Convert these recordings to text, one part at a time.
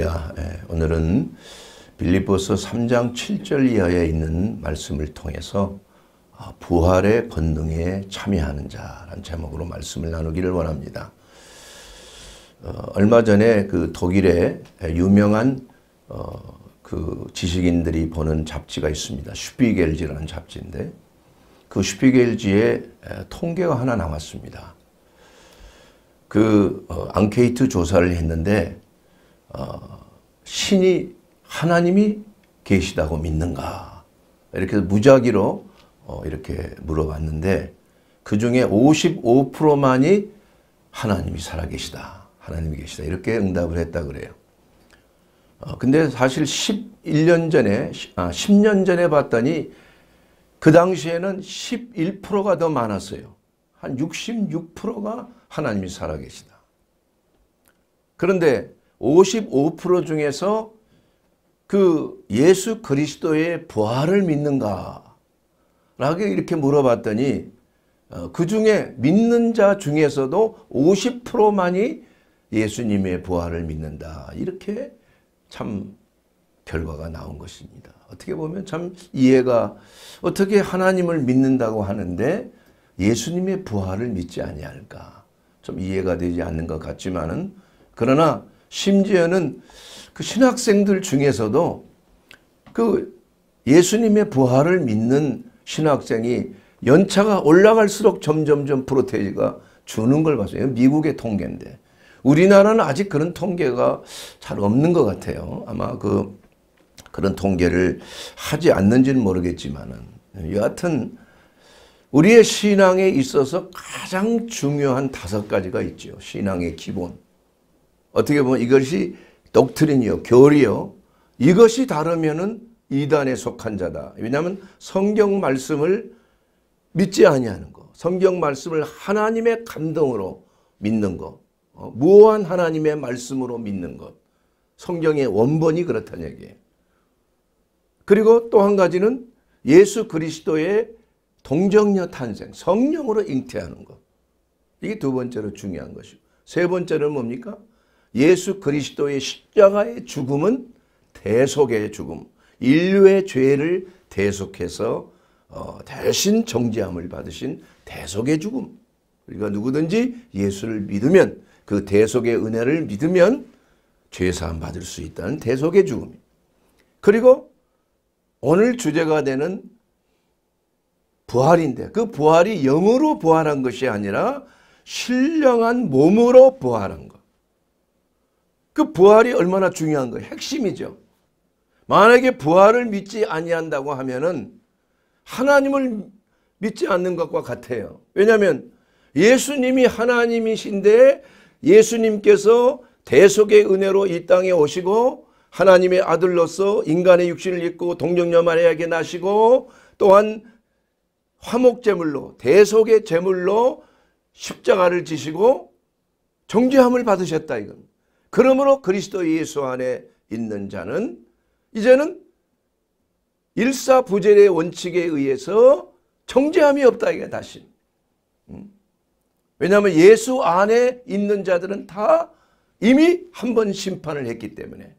예, 오늘은 빌리보스 3장 7절 이하에 있는 말씀을 통해서 아, 부활의 권능에 참여하는 자란 제목으로 말씀을 나누기를 원합니다. 어, 얼마 전에 그 독일의 유명한 어, 그 지식인들이 보는 잡지가 있습니다. 슈피겔지라는 잡지인데 그슈피겔지의 통계가 하나 나왔습니다. 그 어, 앙케이트 조사를 했는데 어, 신이 하나님이 계시다고 믿는가? 이렇게 무작위로 어, 이렇게 물어봤는데 그 중에 55%만이 하나님이 살아계시다. 하나님이 계시다. 이렇게 응답을 했다 그래요. 어, 근데 사실 11년 전에, 아, 10년 전에 봤더니 그 당시에는 11%가 더 많았어요. 한 66%가 하나님이 살아계시다. 그런데 55% 중에서 그 예수 그리스도의 부활을 믿는가? 라고 이렇게 물어봤더니 어, 그 중에 믿는 자 중에서도 50%만이 예수님의 부활을 믿는다. 이렇게 참 결과가 나온 것입니다. 어떻게 보면 참 이해가 어떻게 하나님을 믿는다고 하는데 예수님의 부활을 믿지 아니할까. 좀 이해가 되지 않는 것 같지만은 그러나 심지어는 그 신학생들 중에서도 그 예수님의 부활을 믿는 신학생이 연차가 올라갈수록 점점점 프로테이지가 주는 걸 봤어요. 미국의 통계인데. 우리나라는 아직 그런 통계가 잘 없는 것 같아요. 아마 그 그런 통계를 하지 않는지는 모르겠지만은 여하튼 우리의 신앙에 있어서 가장 중요한 다섯 가지가 있죠. 신앙의 기본. 어떻게 보면 이것이 독트린이요, 교리요. 이것이 다르면은 이단에 속한 자다. 왜냐하면 성경 말씀을 믿지 아니하는 거. 성경 말씀을 하나님의 감동으로 믿는 거. 어? 무한 하나님의 말씀으로 믿는 것. 성경의 원본이 그렇다는 얘기예요. 그리고 또 한 가지는 예수 그리스도의 동정녀 탄생, 성령으로 잉태하는 것. 이게 두 번째로 중요한 것이고 세 번째는 뭡니까? 예수 그리스도의 십자가의 죽음은 대속의 죽음, 인류의 죄를 대속해서 어, 대신 정죄함을 받으신 대속의 죽음. 그러니까 누구든지 예수를 믿으면 그 대속의 은혜를 믿으면 죄사함 받을 수 있다는 대속의 죽음. 그리고 오늘 주제가 되는 부활인데 그 부활이 영으로 부활한 것이 아니라 신령한 몸으로 부활한 것. 그 부활이 얼마나 중요한 거예요. 핵심이죠. 만약에 부활을 믿지 아니한다고 하면은 하나님을 믿지 않는 것과 같아요. 왜냐하면 예수님이 하나님이신데 예수님께서 대속의 은혜로 이 땅에 오시고 하나님의 아들로서 인간의 육신을 입고 동정녀 마리아에게 나시고 또한 화목제물로 대속의 제물로 십자가를 지시고 정죄함을 받으셨다 이건 그러므로 그리스도 예수 안에 있는 자는 이제는 일사부재의 원칙에 의해서 정죄함이 없다 이게 다시. 음? 왜냐하면 예수 안에 있는 자들은 다 이미 한 번 심판을 했기 때문에.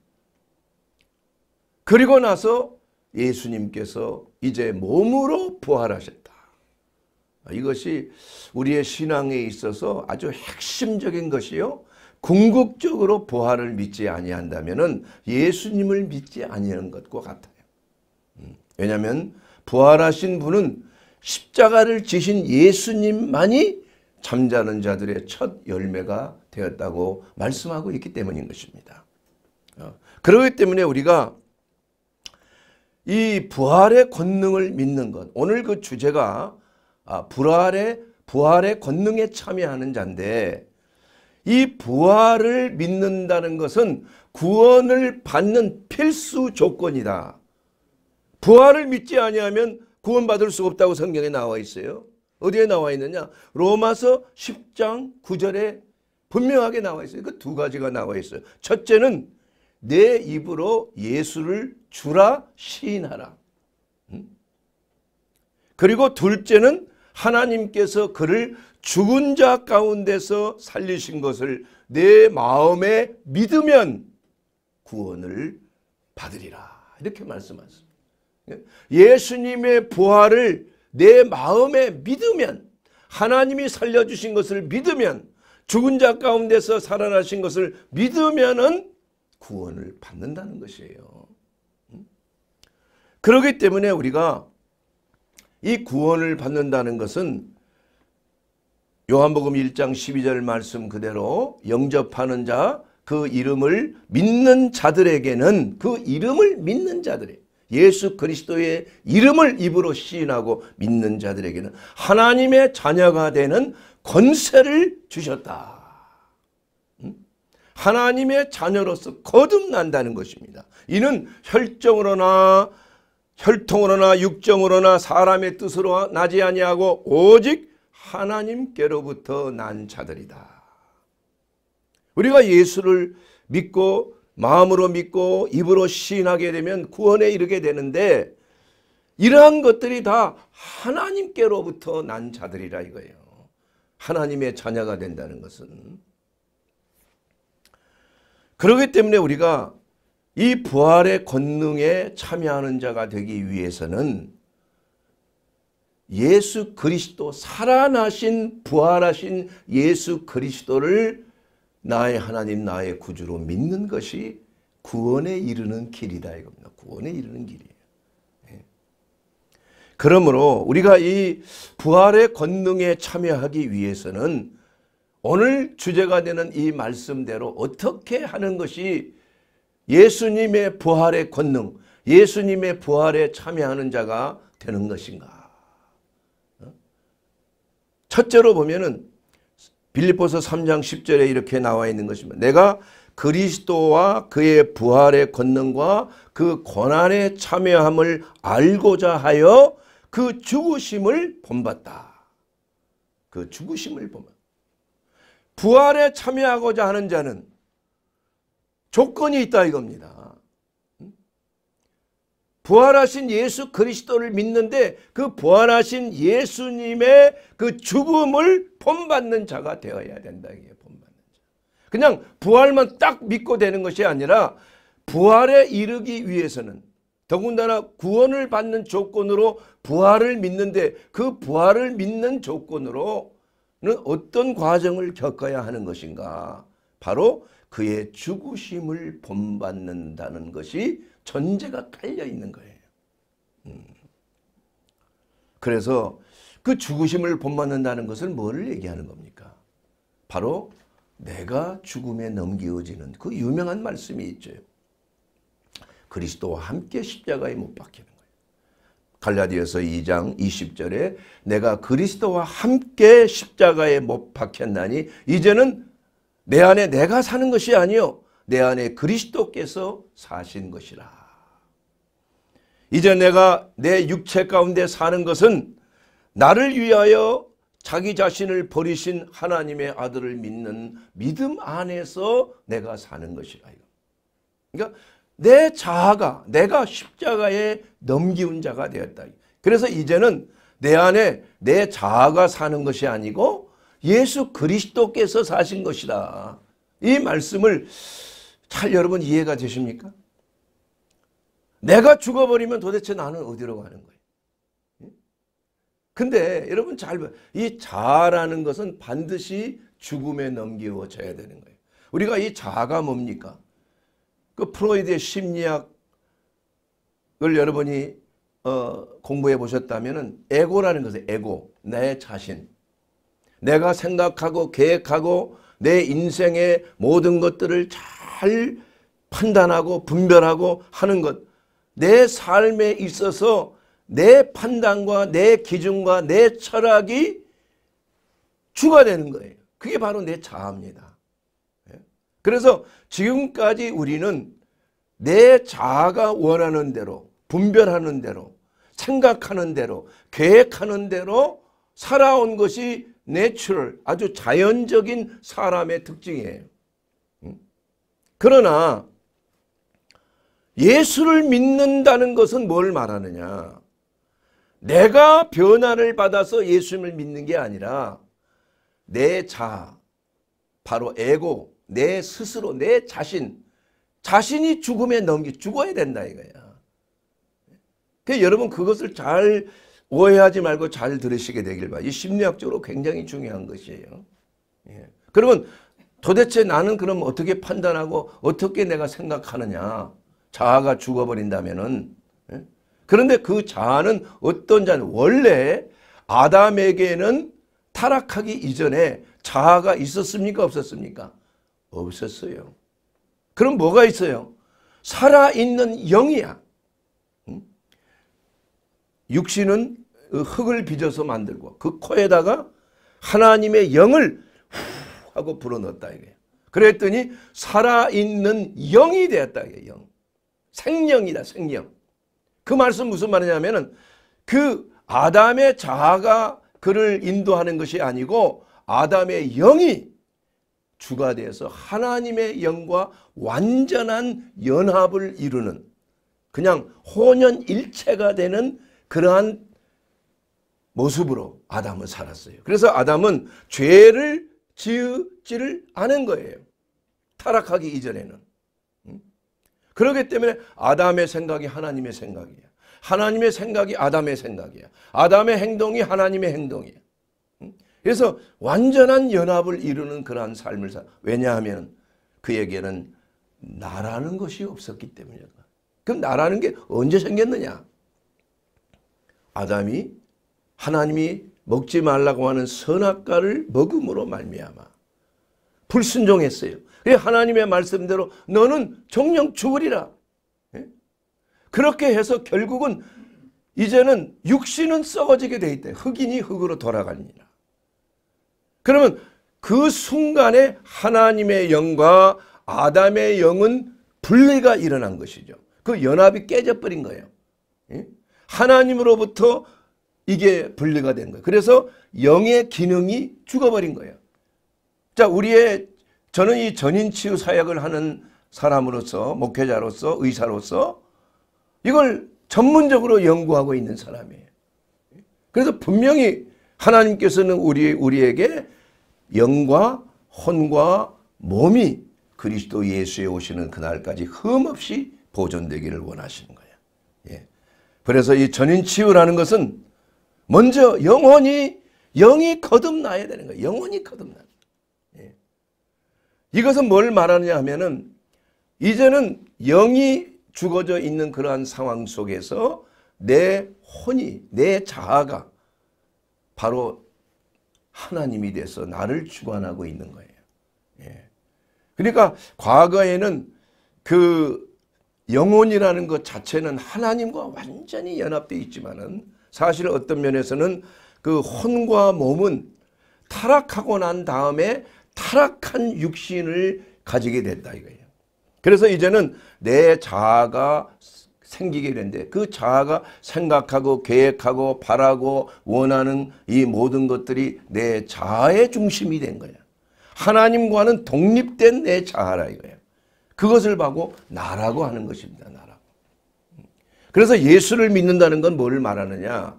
그리고 나서 예수님께서 이제 몸으로 부활하셨다. 이것이 우리의 신앙에 있어서 아주 핵심적인 것이요. 궁극적으로 부활을 믿지 아니한다면 예수님을 믿지 아니하는 것과 같아요. 음, 왜냐하면 부활하신 분은 십자가를 지신 예수님만이 잠자는 자들의 첫 열매가 되었다고 말씀하고 있기 때문인 것입니다. 어, 그러기 때문에 우리가 이 부활의 권능을 믿는 것 오늘 그 주제가 아, 부활의 부활의 권능에 참여하는 자인데 이 부활을 믿는다는 것은 구원을 받는 필수 조건이다. 부활을 믿지 아니하면 구원받을 수 없다고 성경에 나와 있어요. 어디에 나와 있느냐? 로마서 10장 9절에 분명하게 나와 있어요. 그 두 가지가 나와 있어요. 첫째는 내 입으로 예수를 주라 시인하라. 음? 그리고 둘째는 하나님께서 그를 죽은 자 가운데서 살리신 것을 내 마음에 믿으면 구원을 받으리라. 이렇게 말씀하세요. 예수님의 부활을 내 마음에 믿으면 하나님이 살려주신 것을 믿으면 죽은 자 가운데서 살아나신 것을 믿으면은 구원을 받는다는 것이에요. 음? 그러기 때문에 우리가 이 구원을 받는다는 것은 요한복음 1장 12절 말씀 그대로 영접하는 자 그 이름을 믿는 자들에게는 그 이름을 믿는 자들에 예수 그리스도의 이름을 입으로 시인하고 믿는 자들에게는 하나님의 자녀가 되는 권세를 주셨다. 음? 하나님의 자녀로서 거듭난다는 것입니다. 이는 혈정으로나 혈통으로나 육정으로나 사람의 뜻으로 나지 아니하고 오직 하나님께로부터 난 자들이다. 우리가 예수를 믿고 마음으로 믿고 입으로 시인하게 되면 구원에 이르게 되는데 이러한 것들이 다 하나님께로부터 난 자들이라 이거예요. 하나님의 자녀가 된다는 것은 그러기 때문에 우리가 이 부활의 권능에 참여하는 자가 되기 위해서는 예수 그리스도 살아나신 부활하신 예수 그리스도를 나의 하나님 나의 구주로 믿는 것이 구원에 이르는 길이다 이겁니다. 구원에 이르는 길이에요. 예. 그러므로 우리가 이 부활의 권능에 참여하기 위해서는 오늘 주제가 되는 이 말씀대로 어떻게 하는 것이 예수님의 부활의 권능, 예수님의 부활에 참여하는 자가 되는 것인가? 첫째로 보면은 빌리포서 3장 10절에 이렇게 나와 있는 것입니다. 내가 그리스도와 그의 부활의 권능과 그 고난의 참여함을 알고자 하여 그 죽으심을 본받다. 그 죽으심을 보면 부활에 참여하고자 하는 자는 조건이 있다 이겁니다. 부활하신 예수 그리스도를 믿는데 그 부활하신 예수님의 그 죽음을 본받는 자가 되어야 된다. 이게 본받는 자. 그냥 부활만 딱 믿고 되는 것이 아니라 부활에 이르기 위해서는 더군다나 구원을 받는 조건으로 부활을 믿는데 그 부활을 믿는 조건으로는 어떤 과정을 겪어야 하는 것인가. 바로 그의 죽으심을 본받는다는 것이 전제가 깔려 있는 거예요. 음. 그래서 그 죽으심을 본받는다는 것은 뭐를 얘기하는 겁니까? 바로 내가 죽음에 넘기지는그 유명한 말씀이 있죠. 그리스도와 함께 십자가에 못 박히는 거예요. 갈라디아서 2장 20절에 내가 그리스도와 함께 십자가에 못 박혔나니 이제는 내 안에 내가 사는 것이 아니요 내 안에 그리스도께서 사신 것이라. 이제 내가 내 육체 가운데 사는 것은 나를 위하여 자기 자신을 버리신 하나님의 아들을 믿는 믿음 안에서 내가 사는 것이라. 그러니까 내 자아가 내가 십자가에 넘기운 자가 되었다. 그래서 이제는 내 안에 내 자아가 사는 것이 아니고 예수 그리스도께서 사신 것이다. 이 말씀을 잘 여러분 이해가 되십니까? 내가 죽어버리면 도대체 나는 어디로 가는 거예요? 예? 근데 여러분 잘 이 자라는 것은 반드시 죽음에 넘겨져야 되는 거예요. 우리가 이자가 뭡니까? 그 프로이드의 심리학을 여러분이 어, 공부해 보셨다면 에고라는 것은 에고, 내 자신. 내가 생각하고 계획하고 내 인생의 모든 것들을 잘잘 판단하고 분별하고 하는 것. 내 삶에 있어서 내 판단과 내 기준과 내 철학이 추가 되는 거예요. 그게 바로 내 자아입니다. 예? 그래서 지금까지 우리는 내 자아가 원하는 대로 분별하는 대로 생각하는 대로 계획하는 대로 살아온 것이 내추럴 아주 자연적인 사람의 특징이에요. 그러나 예수를 믿는다는 것은 뭘 말하느냐. 내가 변화를 받아서 예수님을 믿는 게 아니라 내 자, 바로 에고, 내 스스로, 내 자신, 자신이 죽음에 넘기, 죽어야 된다 이거야. 그 여러분 그것을 잘 오해하지 말고 잘 들으시게 되길 바라요. 심리학적으로 굉장히 중요한 것이에요. 예. 그러면 도대체 나는 그럼 어떻게 판단하고 어떻게 내가 생각하느냐. 자아가 죽어버린다면은. 예? 그런데 그 자아는 어떤 자는 원래 아담에게는 타락하기 이전에 자아가 있었습니까? 없었습니까? 없었어요. 그럼 뭐가 있어요? 살아있는 영이야. 음? 육신은 흙을 빚어서 만들고 그 코에다가 하나님의 영을 하고 불어넣었다 이거예요. 그랬더니 살아있는 영이 되었다 이거예요. 영. 생명이다 생명. 그 말씀 무슨 말이냐면은 그 아담의 자아가 그를 인도하는 것이 아니고 아담의 영이 주가 되어서 하나님의 영과 완전한 연합을 이루는 그냥 혼연일체가 되는 그러한 모습으로 아담은 살았어요. 그래서 아담은 죄를 지우지를 않은 거예요. 타락하기 이전에는. 그렇기 때문에 아담의 생각이 하나님의 생각이야. 하나님의 생각이 아담의 생각이야. 아담의 행동이 하나님의 행동이야. 그래서 완전한 연합을 이루는 그러한 삶을 사. 왜냐하면 그에게는 나라는 것이 없었기 때문이야. 그럼 나라는 게 언제 생겼느냐? 아담이 하나님이 먹지 말라고 하는 선악과를 먹음으로 말미암아 불순종했어요. 그래 하나님의 말씀대로 너는 정령 죽으리라. 예? 그렇게 해서 결국은 이제는 육신은 썩어지게 돼 있다. 흑인이 흙으로 돌아갑니다. 그러면 그 순간에 하나님의 영과 아담의 영은 분리가 일어난 것이죠. 그 연합이 깨져버린 거예요. 예? 하나님으로부터 이게 분리가 된 거예요. 그래서 영의 기능이 죽어버린 거예요. 자, 우리의 저는 이 전인치유 사역을 하는 사람으로서 목회자로서 의사로서 이걸 전문적으로 연구하고 있는 사람이에요. 그래서 분명히 하나님께서는 우리 우리에게 영과 혼과 몸이 그리스도 예수에 오시는 그날까지 흠없이 보존되기를 원하시는 거예요. 예. 그래서 이 전인치유라는 것은 먼저 영혼이 영이 거듭나야 되는 거예요. 영혼이 거듭나. 예. 이것은 뭘 말하느냐 하면은 이제는 영이 죽어져 있는 그러한 상황 속에서 내 혼이 내 자아가 바로 하나님이 돼서 나를 주관하고 있는 거예요. 예. 그러니까 과거에는 그 영혼이라는 것 자체는 하나님과 완전히 연합되 있지만은 사실 어떤 면에서는 그 혼과 몸은 타락하고 난 다음에 타락한 육신을 가지게 됐다 이거예요. 그래서 이제는 내 자아가 생기게 되는그 자아가 생각하고 계획하고 바라고 원하는 이 모든 것들이 내 자아의 중심이 된 거야. 하나님과는 독립된 내 자아라 이거예 그것을 바고 나라고 하는 것입니다. 그래서 예수를 믿는다는 건 뭘 말하느냐?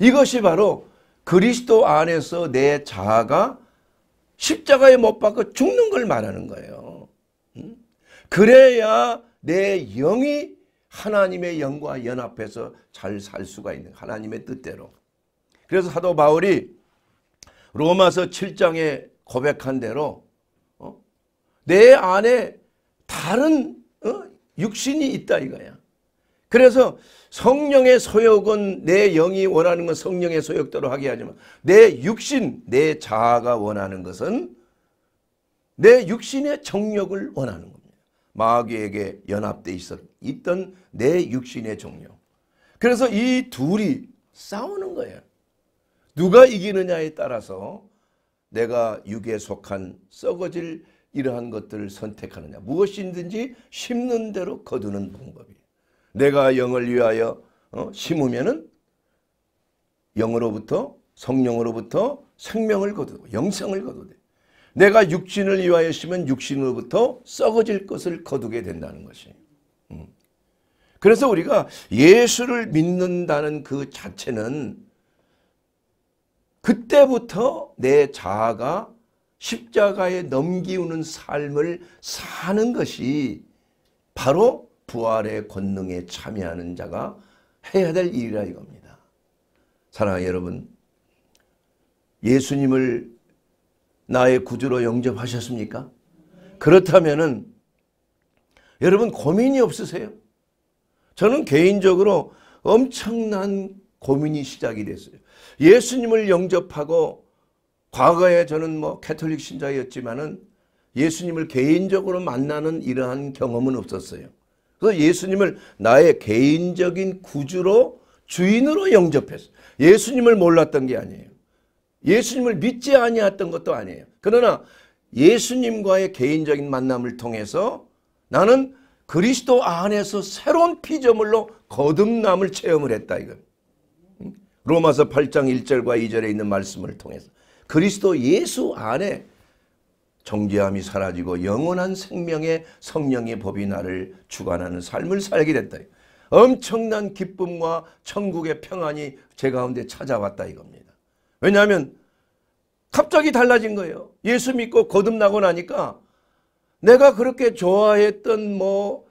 이것이 바로 그리스도 안에서 내 자아가 십자가에 못 박혀 죽는 걸 말하는 거예요. 음? 그래야 내 영이 하나님의 영과 연합해서 잘 살 수가 있는 하나님의 뜻대로. 그래서 사도 바울이 로마서 7장에 고백한 대로 어? 내 안에 다른 어? 육신이 있다 이거야. 그래서 성령의 소욕은 내 영이 원하는 건 성령의 소욕대로 하게 하지만 내 육신, 내 자아가 원하는 것은 내 육신의 정력을 원하는 겁니다. 마귀에게 연합돼 있 있던 내 육신의 정력. 그래서 이 둘이 싸우는 거예요. 누가 이기느냐에 따라서 내가 육에 속한 썩어질 이러한 것들을 선택하느냐. 무엇이든지 심는 대로 거두는 방법이에요. 내가 영을 위하여 어? 심으면은 영으로부터 성령으로부터 생명을 거두고 영생을 거두되 내가 육신을 위하여 심은 육신으로부터 썩어질 것을 거두게 된다는 것이 음. 그래서 우리가 예수를 믿는다는 그 자체는 그때부터 내 자아가 십자가에 넘기우는 삶을 사는 것이 바로 부활의 권능에 참여하는 자가 해야 될 일이라 이겁니다. 사랑하는 여러분 예수님을 나의 구주로 영접하셨습니까? 그렇다면은 여러분 고민이 없으세요? 저는 개인적으로 엄청난 고민이 시작이 됐어요. 예수님을 영접하고 과거에 저는 뭐 캐톨릭 신자였지만은 예수님을 개인적으로 만나는 이러한 경험은 없었어요. 그래서 예수님을 나의 개인적인 구주로 주인으로 영접했어요. 예수님을 몰랐던 게 아니에요. 예수님을 믿지 아니했던 것도 아니에요. 그러나 예수님과의 개인적인 만남을 통해서 나는 그리스도 안에서 새로운 피조물로 거듭남을 체험을 했다 이거. 로마서 8장 1절과 2절에 있는 말씀을 통해서 그리스도 예수 안에 정죄함이 사라지고 영원한 생명의 성령의 법이 나를 주관하는 삶을 살게 됐다. 엄청난 기쁨과 천국의 평안이 제 가운데 찾아왔다 이겁니다. 왜냐하면 갑자기 달라진 거예요. 예수 믿고 거듭나고 나니까 내가 그렇게 좋아했던 뭐,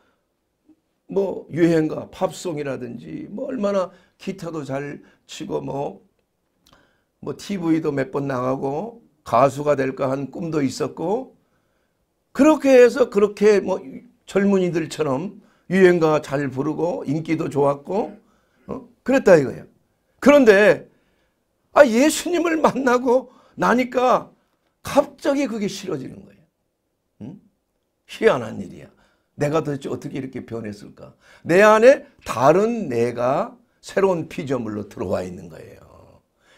뭐, 유행가, 팝송이라든지, 뭐, 얼마나 기타도 잘 치고, 뭐, 뭐, TV도 몇 번 나가고, 가수가 될까 한 꿈도 있었고 그렇게 해서 그렇게 뭐 젊은이들처럼 유행가 잘 부르고 인기도 좋았고 어? 그랬다 이거예요. 그런데 아 예수님을 만나고 나니까 갑자기 그게 싫어지는 거예요. 응? 희한한 일이야. 내가 도대체 어떻게 이렇게 변했을까? 내 안에 다른 내가 새로운 피조물로 들어와 있는 거예요.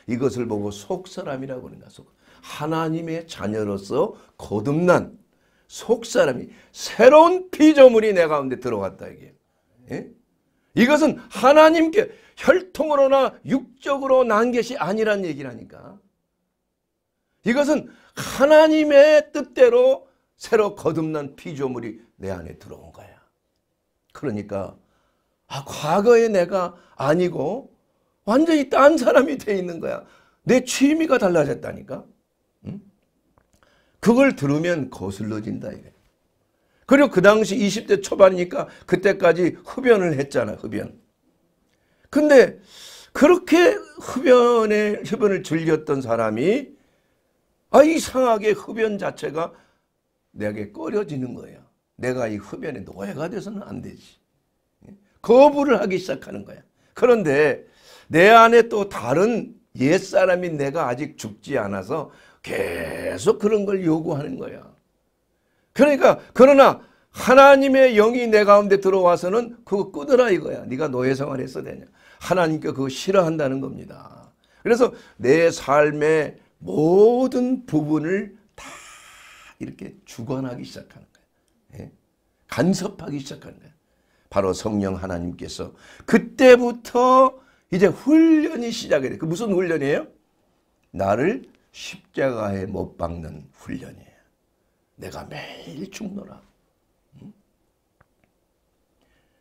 이것을 보고 속사람이라고 그러가 속. 하나님의 자녀로서 거듭난 속사람이 새로운 피조물이 내 가운데 들어왔다 이게. 예? 이것은 하나님께 혈통으로나 육적으로 난 것이 아니란 얘기라니까. 이것은 하나님의 뜻대로 새로 거듭난 피조물이 내 안에 들어온 거야. 그러니까 아, 과거의 내가 아니고 완전히 딴 사람이 돼 있는 거야. 내 취미가 달라졌다니까. 그걸 들으면 거슬러진다 이게. 그리고 그 당시 20대 초반이니까 그때까지 흡연을 했잖아 흡연. 근데 그렇게 흡연에 흡연을 즐겼던 사람이 아 이상하게 흡연 자체가 내게 꺼려지는 거예 내가 이 흡연의 노예가 돼서는 안 되지. 거부를 하기 시작하는 거야. 그런데 내 안에 또 다른 옛사람인 내가 아직 죽지 않아서 계속 그런 걸 요구하는 거야. 그러니까 그러나 하나님의 영이 내 가운데 들어와서는 그거 끊으라 이거야. 네가 노예 생활했어 되냐. 하나님께 그거 싫어한다는 겁니다. 그래서 내 삶의 모든 부분을 다 이렇게 주관하기 시작하는 거야. 예? 간섭하기 시작하는 거야. 바로 성령 하나님께서 그때부터 이제 훈련이 시작이 돼. 그 무슨 훈련이에요? 나를 십자가에 못 박는 훈련이에요. 내가 매일 죽노라.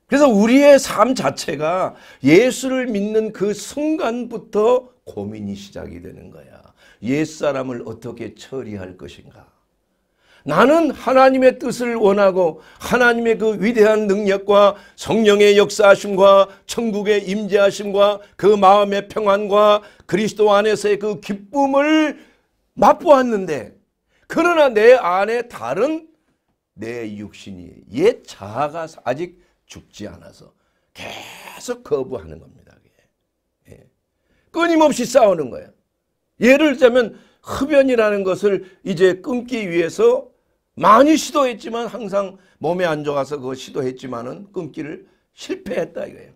그래서 우리의 삶 자체가 예수를 믿는 그 순간부터 고민이 시작이 되는 거야. 옛사람을 어떻게 처리할 것인가. 나는 하나님의 뜻을 원하고 하나님의 그 위대한 능력과 성령의 역사하심과 천국의 임재하심과 그 마음의 평안과 그리스도 안에서의 그 기쁨을 맛보았는데 그러나 내 안에 다른 내 육신이 옛 자아가 아직 죽지 않아서 계속 거부하는 겁니다. 예. 끊임없이 싸우는 거예요. 예를 들자면 흡연이라는 것을 이제 끊기 위해서 많이 시도했지만 항상 몸에 안 좋아서 그 시도했지만은 끊기를 실패했다 이거예요.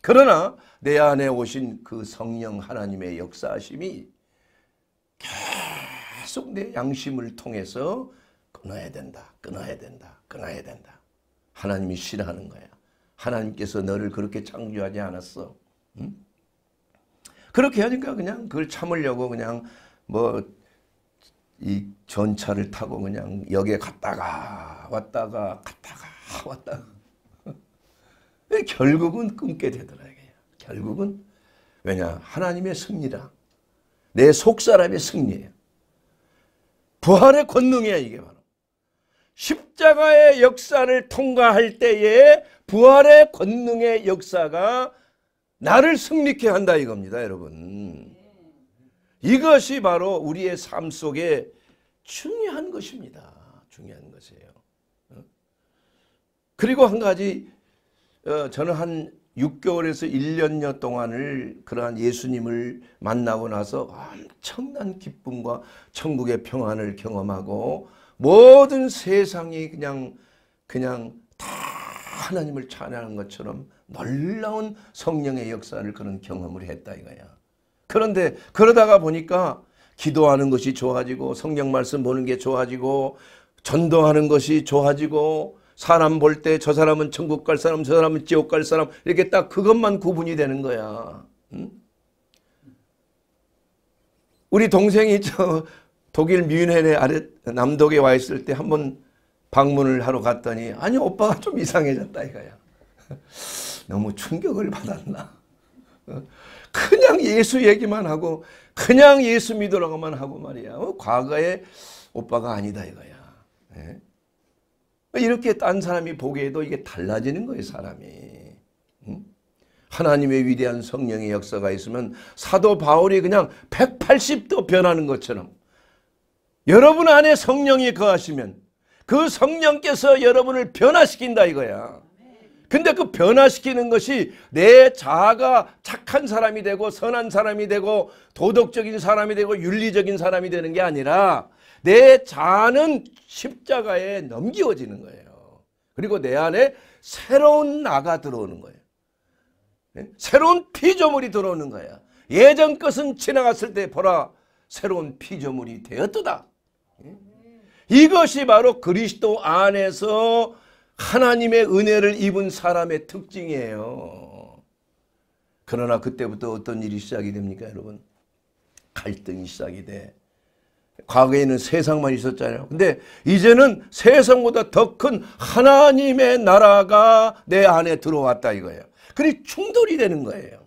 그러나 내 안에 오신 그 성령 하나님의 역사심이 계속 내 양심을 통해서 끊어야 된다. 끊어야 된다. 끊어야 된다. 하나님이 싫어하는 거야. 하나님께서 너를 그렇게 창조하지 않았어. 응? 그렇게 하니까 그냥 그걸 참으려고 그냥 뭐이 전차를 타고 그냥 역에 갔다가 왔다가 갔다가 왔다가 결국은 끊게 되더라 이게 결국은 왜냐 하나님의 승리라 내 속사람의 승리예요 부활의 권능이야 이게 바로 십자가의 역사를 통과할 때에 부활의 권능의 역사가 나를 승리케 한다 이겁니다 여러분 이것이 바로 우리의 삶 속에 중요한 것입니다. 중요한 것이에요. 어? 그리고 한 가지 어, 저는 한 6개월에서 1년여 동안을 그러한 예수님을 만나고 나서 엄청난 기쁨과 천국의 평안을 경험하고 모든 세상이 그냥 그냥 다 하나님을 찬양하 것처럼 놀라운 성령의 역사를 그런 경험을 했다 이거야. 그런데 그러다가 보니까 기도하는 것이 좋아지고 성경 말씀 보는 게 좋아지고 전도하는 것이 좋아지고 사람 볼 때 저 사람은 천국 갈 사람 저 사람은 지옥 갈 사람 이렇게 딱 그것만 구분이 되는 거야. 우리 동생이 저 독일 뮌헨의 아래 남독에 와 있을 때 한번 방문을 하러 갔더니 아니 오빠가 좀 이상해졌다 이거야. 너무 충격을 받았나. 어? 그냥 예수 얘기만 하고 그냥 예수 믿으라고만 하고 말이야. 어? 과거에 오빠가 아니다 이거야. 네? 이렇게 딴 사람이 보기에도 이게 달라지는 거예요 사람이. 하나님의 위대한 성령의 역사가 있으면 사도 바울이 그냥 180도 변하는 것처럼 여러분 안에 성령이 거하시면 그 성령께서 여러분을 변화시킨다 이거야. 근데 그 변화시키는 것이 내 자아가 착한 사람이 되고 선한 사람이 되고 도덕적인 사람이 되고 윤리적인 사람이 되는 게 아니라 내 자아는 십자가에 넘기워지는 거예요. 그리고 내 안에 새로운 나가 들어오는 거예요. 예? 새로운 피조물이 들어오는 거야. 예전 것은 지나갔을 때 보라 새로운 피조물이 되었도다. 예? 이것이 바로 그리스도 안에서 하나님의 은혜를 입은 사람의 특징이에요. 그러나 그때부터 어떤 일이 시작이 됩니까 여러분? 갈등이 시작이 돼. 과거에는 세상만 있었잖아요. 근데 이제는 세상보다 더 큰 하나님의 나라가 내 안에 들어왔다 이거예요. 그리 충돌이 되는 거예요.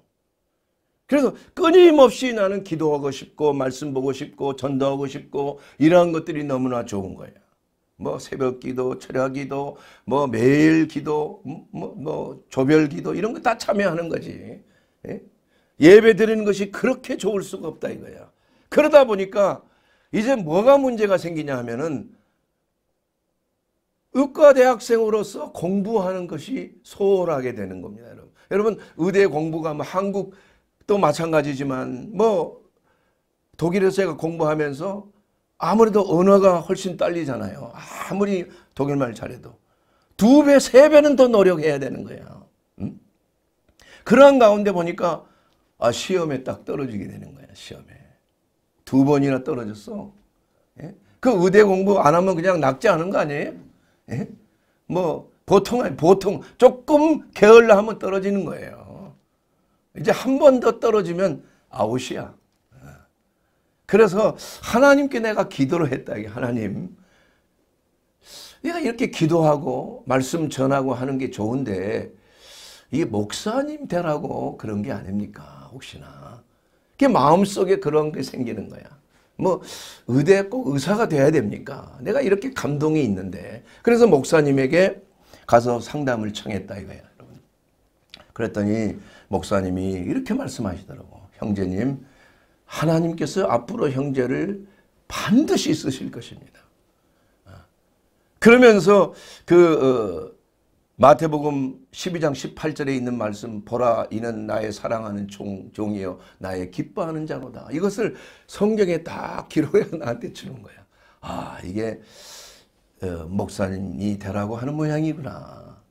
그래서 끊임없이 나는 기도하고 싶고 말씀 보고 싶고 전도하고 싶고 이러한 것들이 너무나 좋은 거예요. 뭐 새벽 기도, 철야 기도, 뭐 매일 기도, 음, 뭐, 뭐 조별 기도 이런 거 다 참여하는 거지. 예? 배 드리는 것이 그렇게 좋을 수가 없다 이거야. 그러다 보니까 이제 뭐가 문제가 생기냐 하면은 의과 대학생으로서 공부하는 것이 소홀하게 되는 겁니다, 여러분. 여러분 의대 공부가 뭐 한국도 마찬가지지만 뭐 독일에서 제가 공부하면서 아무래도 언어가 훨씬 딸리잖아요. 아무리 독일말 잘해도. 두 배, 세 배는 더 노력해야 되는 거예요. 응? 음? 그러한 가운데 보니까 아, 시험에 딱 떨어지게 되는 거예요. 시험에. 두 번이나 떨어졌어. 예? 그 의대 공부 안 하면 그냥 낙제하는 거 아니에요? 예? 뭐 보통 아니 보통 조금 게을러 하면 떨어지는 거예요. 이제 한 번 더 떨어지면 아웃이야. 그래서 하나님께 내가 기도를 했다. 하나님 내가 이렇게 기도하고 말씀 전하고 하는 게 좋은데 이 목사님 되라고 그런 게 아닙니까? 혹시나. 그게 마음속에 그런 게 생기는 거야. 뭐 의대 꼭 의사가 돼야 됩니까? 내가 이렇게 감동이 있는데. 그래서 목사님에게 가서 상담을 청했다 이거야. 그랬더니 목사님이 이렇게 말씀하시더라고. 형제님 하나님께서 앞으로 형제를 반드시 쓰실 것입니다. 아. 그러면서 그 어, 마태복음 12장 18절에 있는 말씀 보라 이는 나의 사랑하는 종, 종이요 나의 기뻐하는 자로다. 이것을 성경에 딱 기록해 나한테 주는 거야. 아 이게 어, 목사님이 되라고 하는 모양이구나.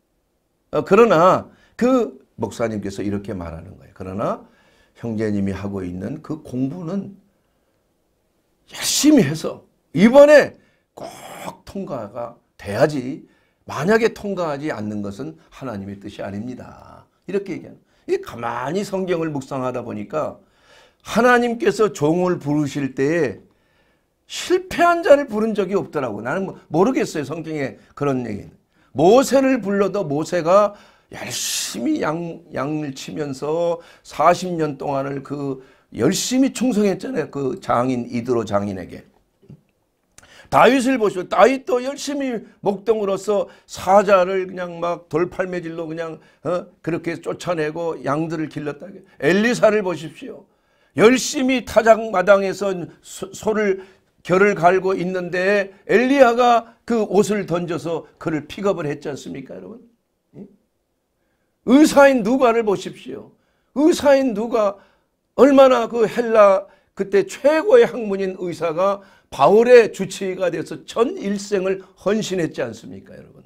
어, 그러나 그 목사님께서 이렇게 말하는 거예요. 그러나 형제님이 하고 있는 그 공부는 열심히 해서 이번에 꼭 통과가 돼야지 만약에 통과하지 않는 것은 하나님의 뜻이 아닙니다. 이렇게 얘기하는 이 가만히 성경을 묵상하다 보니까 하나님께서 종을 부르실 때에 실패한 자를 부른 적이 없더라고. 나는 뭐 모르겠어요. 성경에 그런 얘기는. 모세를 불러도 모세가 열심히 양, 양을 치면서 40년 동안을 그 열심히 충성했잖아요. 그 장인 이드로 장인에게. 다윗을 보시오. 다윗도 열심히 목동으로서 사자를 그냥 막 돌팔매질로 그냥 어? 그렇게 쫓아내고 양들을 길렀다. 엘리사를 보십시오. 열심히 타작 마당에서 소, 소를 결을 갈고 있는데 엘리야가 그 옷을 던져서 그를 픽업을 했지 않습니까, 여러분? 의사인 누가를 보십시오. 의사인 누가 얼마나 그 헬라 그때 최고의 학문인 의사가 바울의 주치의가 돼서 전 일생을 헌신했지 않습니까 여러분.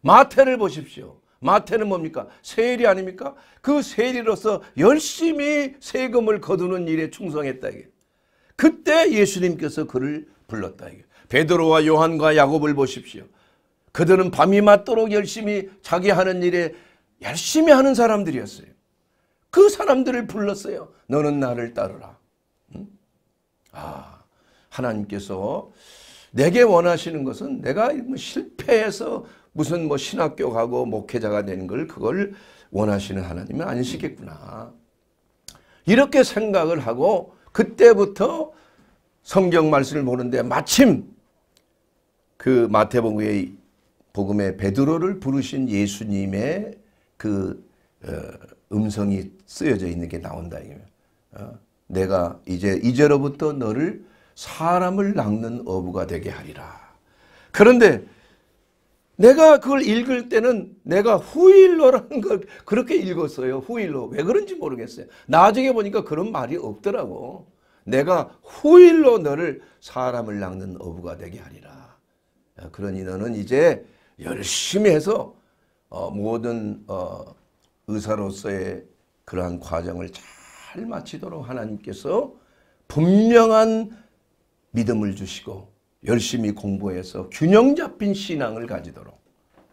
마태를 보십시오. 마태는 뭡니까? 세일이 아닙니까? 그 세일이로서 열심히 세금을 거두는 일에 충성했다. 이게. 그때 예수님께서 그를 불렀다. 이게. 베드로와 요한과 야곱을 보십시오. 그들은 밤이 맞도록 열심히 자기 하는 일에 열심히 하는 사람들이었어요. 그 사람들을 불렀어요. 너는 나를 따르라. 응? 아, 하나님께서 내게 원하시는 것은 내가 뭐 실패해서 무슨 뭐 신학교 가고 목회자가 되는 걸 그걸 원하시는 하나님은 아니시겠구나. 이렇게 생각을 하고 그때부터 성경 말씀을 보는데 마침 그 마태복음의 복음의 베드로를 부르신 예수님의 그 어, 음성이 쓰여져 있는 게 나온다. 어, 내가 이제 이제로부터 너를 사람을 낚는 어부가 되게 하리라. 그런데 내가 그걸 읽을 때는 내가 후일로라는 걸 그렇게 읽었어요. 후일로. 왜 그런지 모르겠어요. 나중에 보니까 그런 말이 없더라고. 내가 후일로 너를 사람을 낚는 어부가 되게 하리라. 어, 그러니 너는 이제 열심히 해서 어, 모든 어, 의사로서의 그러한 과정을 잘 마치도록 하나님께서 분명한 믿음을 주시고 열심히 공부해서 균형 잡힌 신앙을 가지도록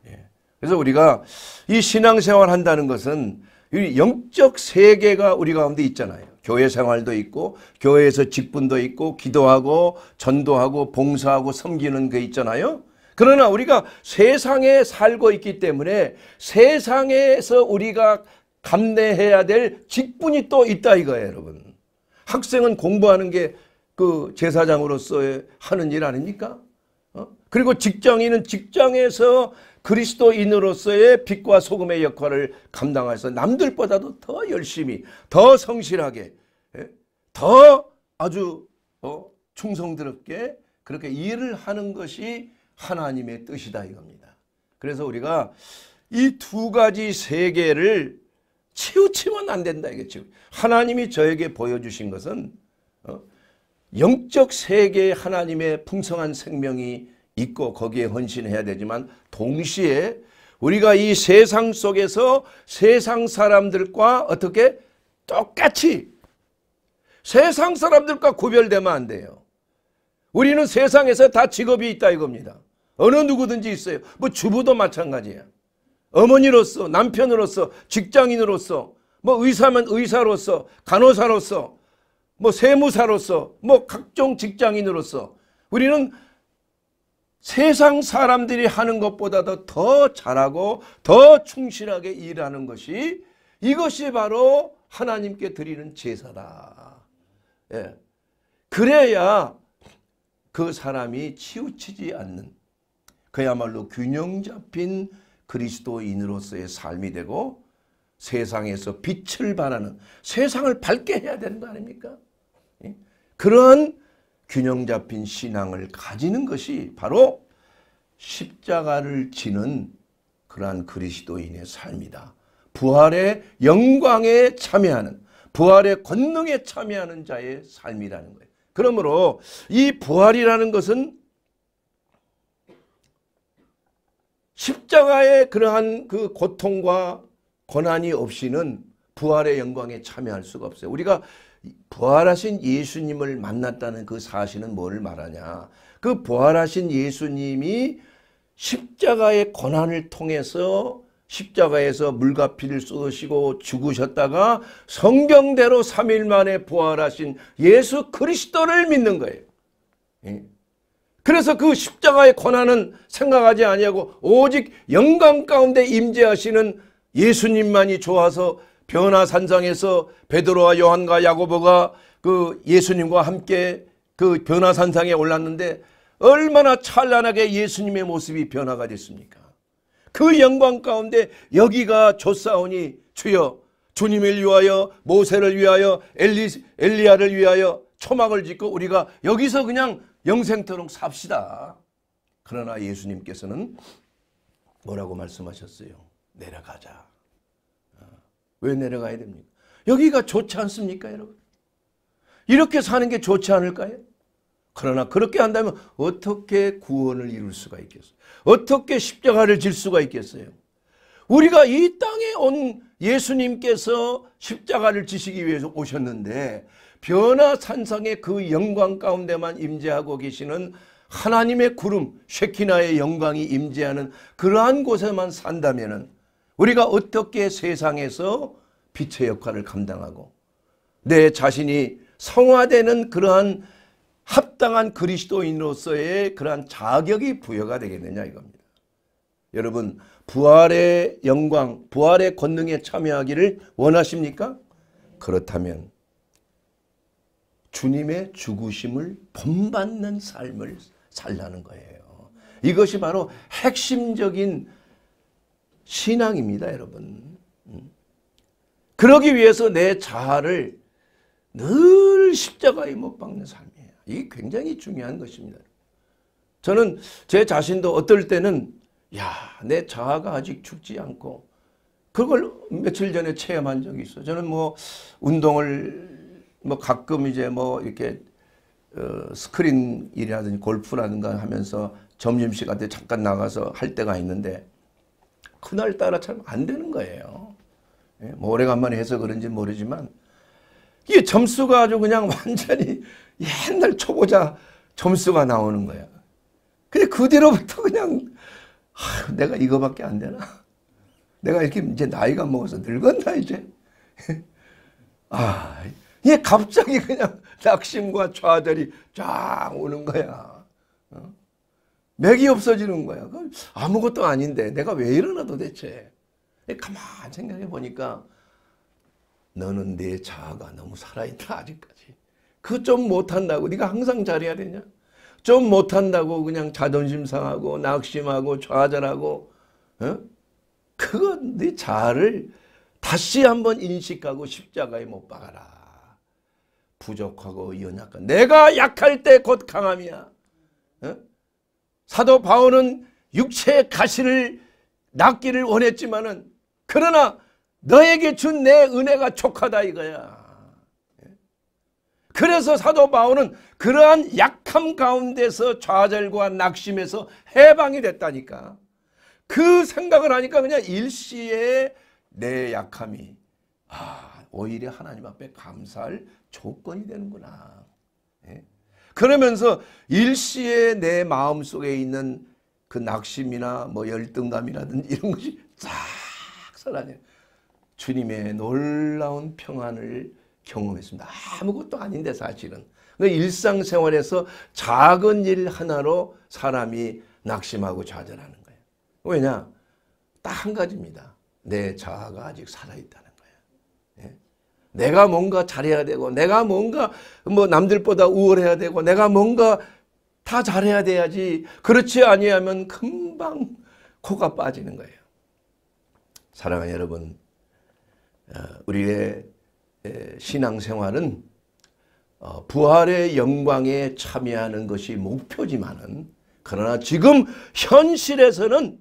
예. 그래서 우리가 이 신앙생활 한다는 것은 영적 세계가 우리 가운데 있잖아요. 교회 생활도 있고 교회에서 직분도 있고 기도하고 전도하고 봉사하고 섬기는 게 있잖아요. 그러나 우리가 세상에 살고 있기 때문에 세상에서 우리가 감내해야 될 직분이 또 있다 이거예요 여러분. 학생은 공부하는 게 그 제사장으로서의 하는 일 아닙니까? 어? 그리고 직장인은 직장에서 그리스도인으로서의 빛과 소금의 역할을 감당해서 남들보다도 더 열심히 더 성실하게 예? 더 아주 어, 충성스럽게 그렇게 일을 하는 것이 하나님의 뜻이다 이겁니다. 그래서 우리가 이 두 가지 세계를 치우치면 안 된다 이겠죠. 하나님이 저에게 보여주신 것은 어? 영적 세계에 하나님의 풍성한 생명이 있고 거기에 헌신해야 되지만 동시에 우리가 이 세상 속에서 세상 사람들과 어떻게 똑같이 세상 사람들과 구별되면 안 돼요. 우리는 세상에서 다 직업이 있다 이겁니다. 어느 누구든지 있어요. 뭐 주부도 마찬가지예요. 어머니로서 남편으로서 직장인으로서 뭐 의사면 의사로서 간호사로서 뭐 세무사로서 뭐 각종 직장인으로서 우리는 세상 사람들이 하는 것보다도 더 잘하고 더 충실하게 일하는 것이 이것이 바로 하나님께 드리는 제사다. 예. 그래야 그 사람이 치우치지 않는 그야말로 균형 잡힌 그리스도인으로서의 삶이 되고 세상에서 빛을 발하는 세상을 밝게 해야 되는 거 아닙니까? 예? 그런 균형 잡힌 신앙을 가지는 것이 바로 십자가를 지는 그러한 그리스도인의 삶이다. 부활의 영광에 참여하는 부활의 권능에 참여하는 자의 삶이라는 거예요. 그러므로 이 부활이라는 것은 십자가의 그러한 그 고통과 고난이 없이는 부활의 영광에 참여할 수가 없어요. 우리가 부활하신 예수님을 만났다는 그 사실은 뭘 말하냐. 그 부활하신 예수님이 십자가의 고난을 통해서 십자가에서 물과 피를 쏟으시고 죽으셨다가 성경대로 3일 만에 부활하신 예수 그리스도를 믿는 거예요. 예? 그래서 그 십자가의 권한은 생각하지 아니하고 오직 영광 가운데 임재하시는 예수님만이 좋아서 변화산상에서 베드로와 요한과 야고보가 그 예수님과 함께 그 변화산상에 올랐는데 얼마나 찬란하게 예수님의 모습이 변화가 됐습니까? 그 영광 가운데 여기가 조사오니 주여 주님을 위하여 모세를 위하여 엘리, 엘리야를 위하여 초막을 짓고 우리가 여기서 그냥 영생토록 삽시다. 그러나 예수님께서는 뭐라고 말씀하셨어요? 내려가자. 어. 왜 내려가야 됩니까? 여기가 좋지 않습니까, 여러분? 이렇게 사는 게 좋지 않을까요? 그러나 그렇게 한다면 어떻게 구원을 이룰 수가 있겠어요? 어떻게 십자가를 질 수가 있겠어요? 우리가 이 땅에 온 예수님께서 십자가를 지시기 위해서 오셨는데 변화산상의 그 영광 가운데만 임재하고 계시는 하나님의 구름 쉐키나의 영광이 임재하는 그러한 곳에만 산다면 우리가 어떻게 세상에서 빛의 역할을 감당하고 내 자신이 성화되는 그러한 합당한 그리스도인으로서의 그러한 자격이 부여가 되겠느냐 이겁니다. 여러분 부활의 영광 부활의 권능에 참여하기를 원하십니까? 그렇다면 주님의 죽으심을 본받는 삶을 살라는 거예요. 이것이 바로 핵심적인 신앙입니다, 여러분. 음. 그러기 위해서 내 자아를 늘 십자가에 못 박는 삶이에요. 이게 굉장히 중요한 것입니다. 저는 제 자신도 어떨 때는 야, 내 자아가 아직 죽지 않고 그걸 며칠 전에 체험한 적이 있어요. 저는 뭐 운동을 뭐 가끔 이제 뭐 이렇게 어, 스크린 일이라든지 골프라든가 하면서 점심시간 때 잠깐 나가서 할 때가 있는데 그날따라 참 안 되는 거예요. 예? 뭐 오래간만에 해서 그런지 모르지만 이게 점수가 아주 그냥 완전히 옛날 초보자 점수가 나오는 거야. 근데 그 뒤로부터 그냥 아, 내가 이거밖에 안 되나? 내가 이렇게 이제 나이가 먹어서 늙었나 이제? 아이 갑자기 그냥 낙심과 좌절이 쫙 오는 거야. 어? 맥이 없어지는 거야. 아무것도 아닌데 내가 왜 이러나 도대체. 가만 생각해 보니까 너는 내 자아가 너무 살아있다 아직까지. 그 좀 못한다고 네가 항상 잘해야 되냐? 좀 못한다고 그냥 자존심 상하고 낙심하고 좌절하고 어? 그건 네 자아를 다시 한번 인식하고 십자가에 못 박아라. 부족하고 연약한 내가 약할 때 곧 강함이야. 어? 사도 바울은 육체의 가시를 낫기를 원했지만은 그러나 너에게 준 내 은혜가 촉하다 이거야. 예? 그래서 사도 바울은 그러한 약함 가운데서 좌절과 낙심에서 해방이 됐다니까. 그 생각을 하니까 그냥 일시에 내 약함이 아 오히려 하나님 앞에 감사할 조건이 되는구나. 예? 그러면서 일시에 내 마음속에 있는 그 낙심이나 뭐 열등감이라든지 이런 것이 쫙 사라져요. 주님의 놀라운 평안을 경험했습니다. 아무것도 아닌데 사실은. 그러니까 일상생활에서 작은 일 하나로 사람이 낙심하고 좌절하는 거예요. 왜냐? 딱 한 가지입니다. 내 자아가 아직 살아있다 내가 뭔가 잘해야 되고 내가 뭔가 뭐 남들보다 우월해야 되고 내가 뭔가 다 잘해야 돼야지 그렇지 아니하면 금방 코가 빠지는 거예요. 사랑하는 여러분 어, 우리의 신앙생활은 어, 부활의 영광에 참여하는 것이 목표지만은 그러나 지금 현실에서는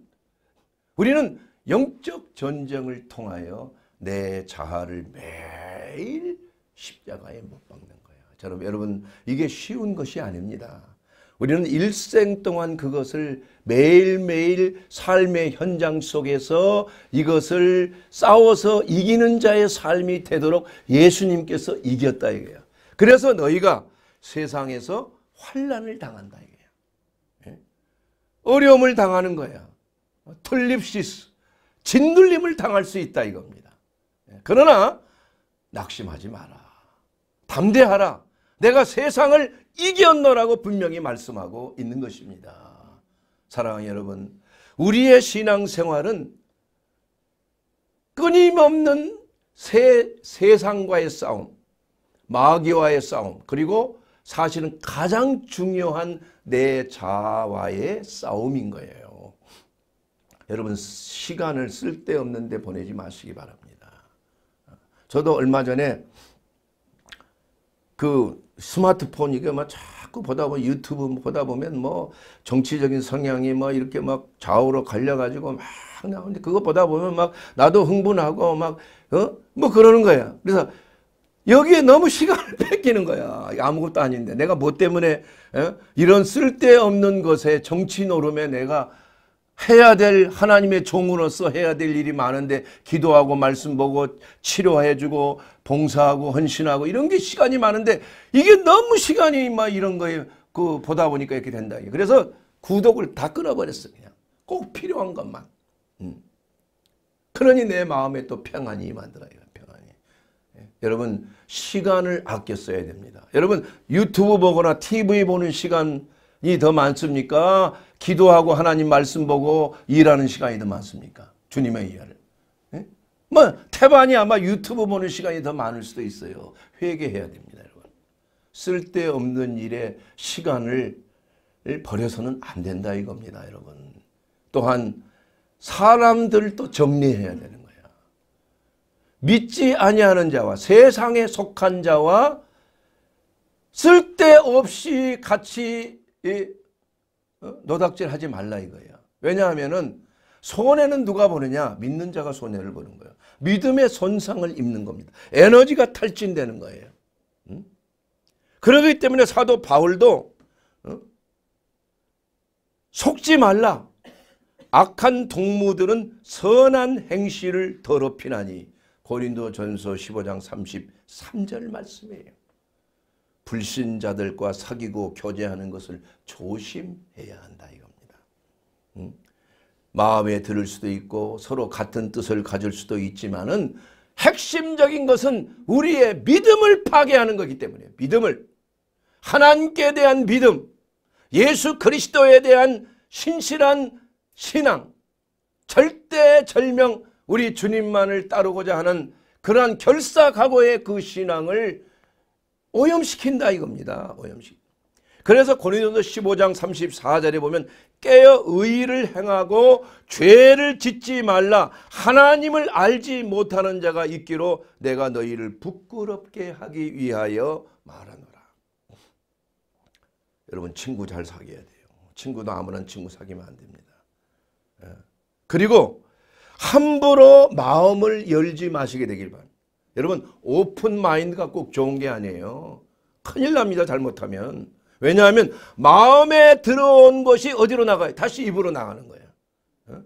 우리는 영적 전쟁을 통하여 내 자아를 매 매일 십자가에 못 박는 거예요. 저는 여러분 이게 쉬운 것이 아닙니다. 우리는 일생 동안 그것을 매일매일 삶의 현장 속에서 이것을 싸워서 이기는 자의 삶이 되도록 예수님께서 이겼다 이거예요. 그래서 너희가 세상에서 환란을 당한다 이거예요. 예? 어려움을 당하는 거야. 툴립시스, 어, 진눌림을 당할 수 있다 이겁니다. 예, 그러나 낙심하지 마라. 담대하라. 내가 세상을 이겼노라고 분명히 말씀하고 있는 것입니다. 사랑하는 여러분, 우리의 신앙생활은 끊임없는 세, 세상과의 싸움, 마귀와의 싸움, 그리고 사실은 가장 중요한 내 자와의 싸움인 거예요. 여러분 시간을 쓸데없는 데 보내지 마시기 바랍니다. 저도 얼마 전에 그 스마트폰 이게 막 자꾸 보다 보면 유튜브 보다 보면 뭐 정치적인 성향이 뭐 이렇게 막 좌우로 갈려가지고 막 나오는데 그거 보다 보면 막 나도 흥분하고 막어뭐 그러는 거야. 그래서 여기에 너무 시간을 뺏기는 거야. 아무것도 아닌데 내가 뭐 때문에 에? 어? 이런 쓸데없는 것에 정치 노름에 내가 해야 될 하나님의 종으로서 해야 될 일이 많은데 기도하고 말씀 보고 치료해주고 봉사하고 헌신하고 이런 게 시간이 많은데 이게 너무 시간이 막 이런 거에 그 보다 보니까 이렇게 된다. 그래서 구독을 다 끊어버렸어 그냥 꼭 필요한 것만. 음. 그러니 내 마음에 또 평안이 만들어요. 평안이. 예. 여러분 시간을 아껴 써야 됩니다. 여러분 유튜브 보거나 TV 보는 시간 이더 많습니까? 기도하고 하나님 말씀 보고 일하는 시간이 더 많습니까? 주님의 이해를. 네? 예? 뭐 태반이 아마 유튜브 보는 시간이 더 많을 수도 있어요. 회개해야 됩니다. 여러분. 쓸데없는 일에 시간을 버려서는 안 된다 이겁니다. 여러분. 또한 사람들도 정리해야 되는 거야. 믿지 아니하는 자와 세상에 속한 자와 쓸데없이 같이 예, 어? 노닥질 하지 말라 이거예요. 왜냐하면은 손해는 누가 보느냐? 믿는 자가 손해를 보는 거예요. 믿음의 손상을 입는 겁니다. 에너지가 탈진되는 거예요. 그러기 때문에 사도 바울도 어? 속지 말라. 악한 동무들은 선한 행실을 더럽히나니 고린도 전서 15장 33절 말씀이에요. 불신자들과 사귀고 교제하는 것을 조심해야 한다 이겁니다. 음? 마음에 들을 수도 있고 서로 같은 뜻을 가질 수도 있지만은 핵심적인 것은 우리의 믿음을 파괴하는 것이기 때문에 믿음을 하나님께 대한 믿음 예수 그리스도에 대한 신실한 신앙 절대절명 우리 주님만을 따르고자 하는 그러한 결사각오의 그 신앙을 오염시킨다 이겁니다. 오염시 그래서 고린도서 15장 34절에 보면 깨어 의를 행하고 죄를 짓지 말라 하나님을 알지 못하는 자가 있기로 내가 너희를 부끄럽게 하기 위하여 말하노라. 여러분 친구 잘 사귀어야 돼요. 친구도 아무런 친구 사귀면 안 됩니다. 예. 그리고 함부로 마음을 열지 마시게 되길 바랍니다. 여러분 오픈 마인드가 꼭 좋은 게 아니에요. 큰일 납니다. 잘못하면. 왜냐하면 마음에 들어온 것이 어디로 나가요? 다시 입으로 나가는 거예요. 어?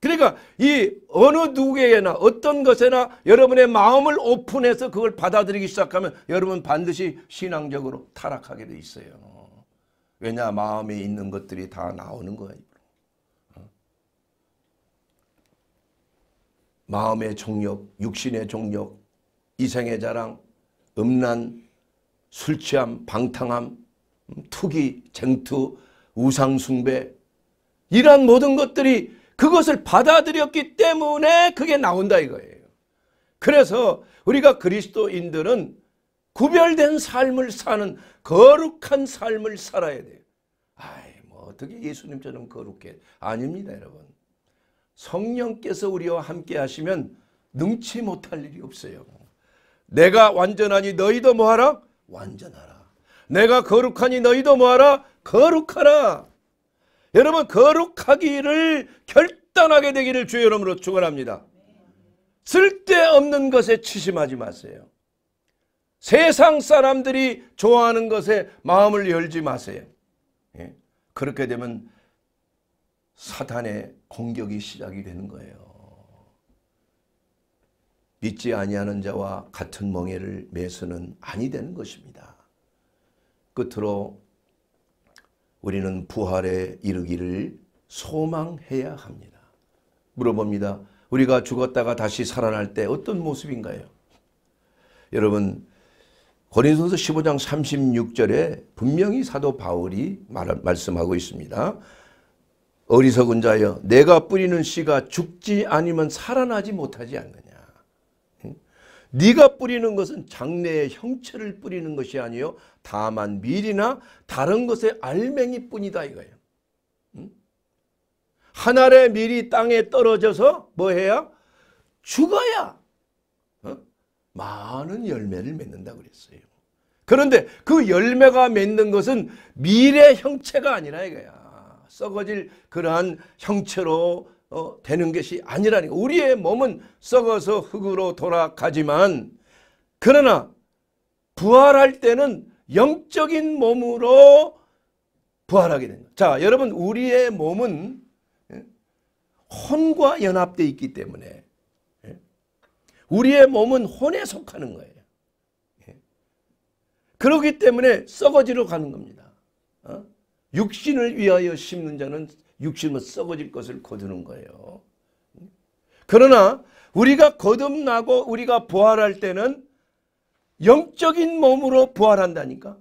그러니까 이 어느 누구에게나 어떤 것에나 여러분의 마음을 오픈해서 그걸 받아들이기 시작하면 여러분 반드시 신앙적으로 타락하게 돼 있어요. 왜냐 마음에 있는 것들이 다 나오는 거예요. 어? 마음의 정력, 육신의 정력, 이생의 자랑, 음란, 술 취함, 방탕함, 음, 투기, 쟁투, 우상숭배 이런 모든 것들이 그것을 받아들였기 때문에 그게 나온다 이거예요. 그래서 우리가 그리스도인들은 구별된 삶을 사는 거룩한 삶을 살아야 돼요. 아이 뭐 어떻게 예수님처럼 거룩해. 아닙니다 여러분. 성령께서 우리와 함께 하시면 능치 못할 일이 없어요. 내가 완전하니 너희도 뭐하라? 완전하라. 내가 거룩하니 너희도 뭐하라? 거룩하라. 여러분 거룩하기를 결단하게 되기를 주의 이름으로 축원합니다. 쓸데없는 것에 치심하지 마세요. 세상 사람들이 좋아하는 것에 마음을 열지 마세요. 예? 그렇게 되면 사탄의 공격이 시작이 되는 거예요. 믿지 아니하는 자와 같은 멍에를 매수는 아니 되는 것입니다. 끝으로 우리는 부활에 이르기를 소망해야 합니다. 물어봅니다. 우리가 죽었다가 다시 살아날 때 어떤 모습인가요? 여러분 고린도서 15장 36절에 분명히 사도 바울이 말, 말씀하고 있습니다. 어리석은 자여 내가 뿌리는 씨가 죽지 아니면 살아나지 못하지 않느냐. 네가 뿌리는 것은 장래의 형체를 뿌리는 것이 아니요 다만 밀이나 다른 것의 알맹이 뿐이다 이거예요. 응? 한 알의 밀이 땅에 떨어져서 뭐 해야? 죽어야 어? 많은 열매를 맺는다 그랬어요. 그런데 그 열매가 맺는 것은 밀의 형체가 아니라 이거야. 썩어질 그러한 형체로 어, 되는 것이 아니라니까. 우리의 몸은 썩어서 흙으로 돌아가지만 그러나 부활할 때는 영적인 몸으로 부활하게 된다. 자, 여러분 우리의 몸은 예, 혼과 연합되어 있기 때문에 예, 우리의 몸은 혼에 속하는 거예요. 예, 그렇기 때문에 썩어지러 가는 겁니다. 어? 육신을 위하여 심는 자는 육신은 썩어질 것을 거두는 거예요. 그러나 우리가 거듭나고 우리가 부활할 때는 영적인 몸으로 부활한다니까.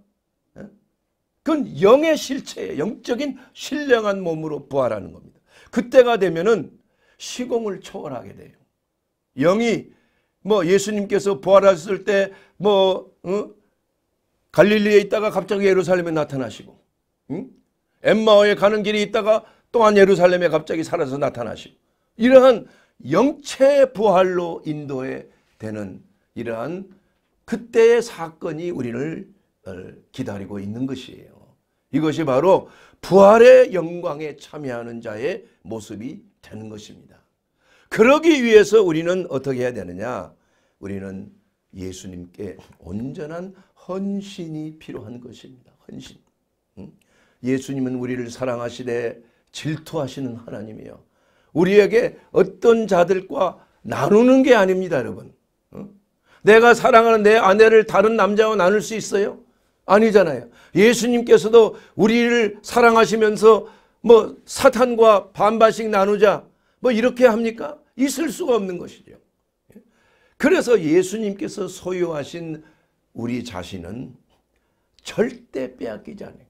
그건 영의 실체예요. 영적인 신령한 몸으로 부활하는 겁니다. 그때가 되면은 시공을 초월하게 돼요. 영이 뭐 예수님께서 부활하셨을 때뭐 어? 갈릴리에 있다가 갑자기 예루살렘에 나타나시고 응? 엠마오에 가는 길이 있다가 또한 예루살렘에 갑자기 살아서 나타나시고 이러한 영체 부활로 인도해 되는 이러한 그때의 사건이 우리를 어, 기다리고 있는 것이에요. 이것이 바로 부활의 영광에 참여하는 자의 모습이 되는 것입니다. 그러기 위해서 우리는 어떻게 해야 되느냐? 우리는 예수님께 온전한 헌신이 필요한 것입니다. 헌신. 예수님은 우리를 사랑하시되 질투하시는 하나님이요. 우리에게 어떤 자들과 나누는 게 아닙니다, 여러분. 어? 내가 사랑하는 내 아내를 다른 남자와 나눌 수 있어요? 아니잖아요. 예수님께서도 우리를 사랑하시면서 뭐 사탄과 반반씩 나누자 뭐 이렇게 합니까? 있을 수가 없는 것이죠. 그래서 예수님께서 소유하신 우리 자신은 절대 빼앗기지 않아요.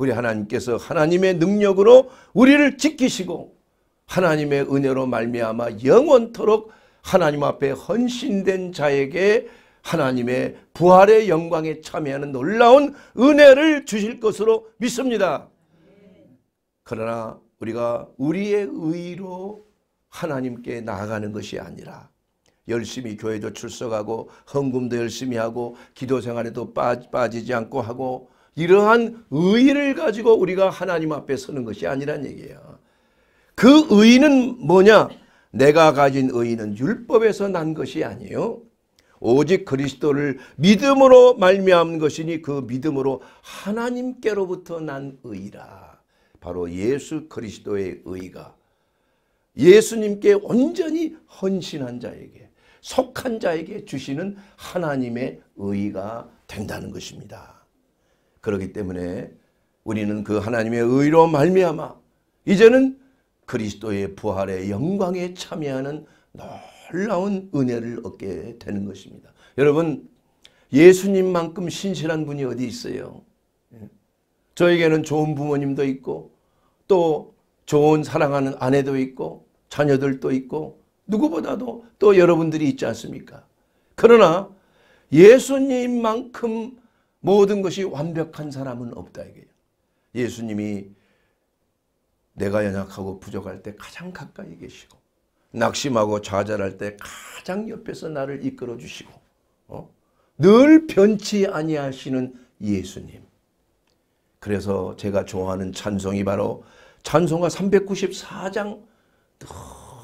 우리 하나님께서 하나님의 능력으로 우리를 지키시고 하나님의 은혜로 말미암아 영원토록 하나님 앞에 헌신된 자에게 하나님의 부활의 영광에 참여하는 놀라운 은혜를 주실 것으로 믿습니다. 그러나 우리가 우리의 의로 하나님께 나아가는 것이 아니라 열심히 교회도 출석하고 헌금도 열심히 하고 기도생활에도 빠지지 않고 하고 이러한 의의를 가지고 우리가 하나님 앞에 서는 것이 아니란 얘기예요. 그 의의는 뭐냐? 내가 가진 의의는 율법에서 난 것이 아니요. 오직 그리스도를 믿음으로 말미암은 것이니 그 믿음으로 하나님께로부터 난 의라. 바로 예수 그리스도의 의가 예수님께 온전히 헌신한 자에게 속한 자에게 주시는 하나님의 의가 된다는 것입니다. 그렇기 때문에 우리는 그 하나님의 의로 말미암아 이제는 그리스도의 부활의 영광에 참여하는 놀라운 은혜를 얻게 되는 것입니다. 여러분 예수님만큼 신실한 분이 어디 있어요? 예. 저에게는 좋은 부모님도 있고 또 좋은 사랑하는 아내도 있고 자녀들도 있고 누구보다도 또 여러분들이 있지 않습니까? 그러나 예수님만큼 모든 것이 완벽한 사람은 없다 이게요. 예수님이 내가 연약하고 부족할 때 가장 가까이 계시고 낙심하고 좌절할 때 가장 옆에서 나를 이끌어 주시고 어? 늘 변치 아니하시는 예수님. 그래서 제가 좋아하는 찬송이 바로 찬송가 394장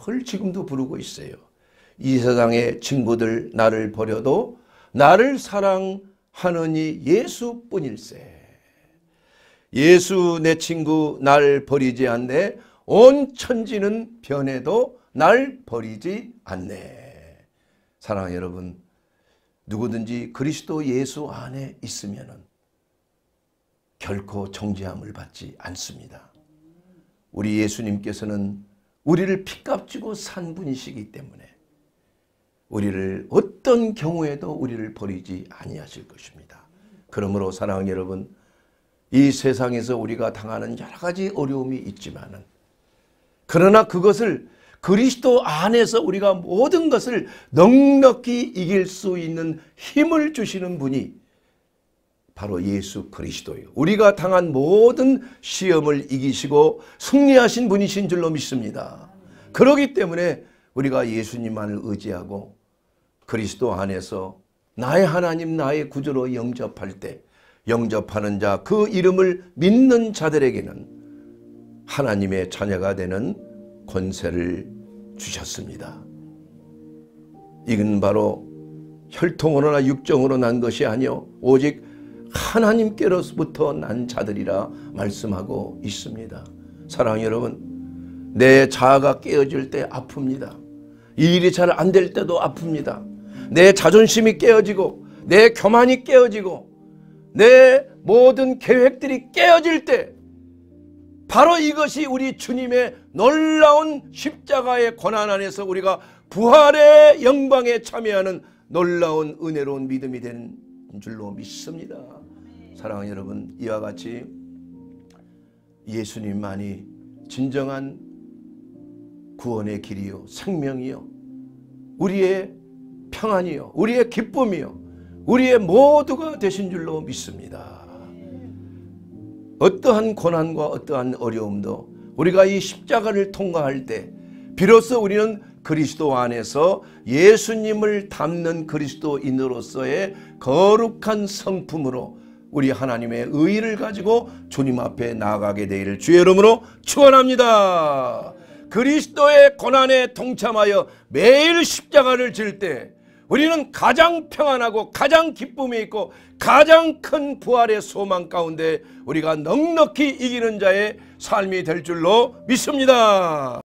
늘 지금도 부르고 있어요. 이 세상의 친구들 나를 버려도 나를 사랑 하느니 예수뿐일세. 예수 내 친구 날 버리지 않네. 온 천지는 변해도 날 버리지 않네. 사랑 여러분, 누구든지 그리스도 예수 안에 있으면 결코 정죄함을 받지 않습니다. 우리 예수님께서는 우리를 피값 주고 산 분이시기 때문에 우리를 어떤 경우에도 우리를 버리지 아니하실 것입니다. 그러므로 사랑하는 여러분 이 세상에서 우리가 당하는 여러 가지 어려움이 있지만은 그러나 그것을 그리스도 안에서 우리가 모든 것을 넉넉히 이길 수 있는 힘을 주시는 분이 바로 예수 그리스도예요. 우리가 당한 모든 시험을 이기시고 승리하신 분이신 줄로 믿습니다. 그러기 때문에 우리가 예수님만을 의지하고 그리스도 안에서 나의 하나님 나의 구주로 영접할 때 영접하는 자 그 이름을 믿는 자들에게는 하나님의 자녀가 되는 권세를 주셨습니다. 이건 바로 혈통으로나 육정으로 난 것이 아니요 오직 하나님께로부터 난 자들이라 말씀하고 있습니다. 사랑 여러분 내 자아가 깨어질 때 아픕니다. 일이 잘 안 될 때도 아픕니다. 내 자존심이 깨어지고 내 교만이 깨어지고 내 모든 계획들이 깨어질 때 바로 이것이 우리 주님의 놀라운 십자가의 권한 안에서 우리가 부활의 영광에 참여하는 놀라운 은혜로운 믿음이 된 줄로 믿습니다. 사랑하는 여러분 이와 같이 예수님만이 진정한 구원의 길이요 생명이요 우리의 평안이요 우리의 기쁨이요 우리의 모두가 되신 줄로 믿습니다. 어떠한 고난과 어떠한 어려움도 우리가 이 십자가를 통과할 때 비로소 우리는 그리스도 안에서 예수님을 닮는 그리스도인으로서의 거룩한 성품으로 우리 하나님의 의를 가지고 주님 앞에 나아가게 되기를 주의 이름으로 축원합니다. 그리스도의 고난에 동참하여 매일 십자가를 질때 우리는 가장 평안하고 가장 기쁨이 있고 가장 큰 부활의 소망 가운데 우리가 넉넉히 이기는 자의 삶이 될 줄로 믿습니다.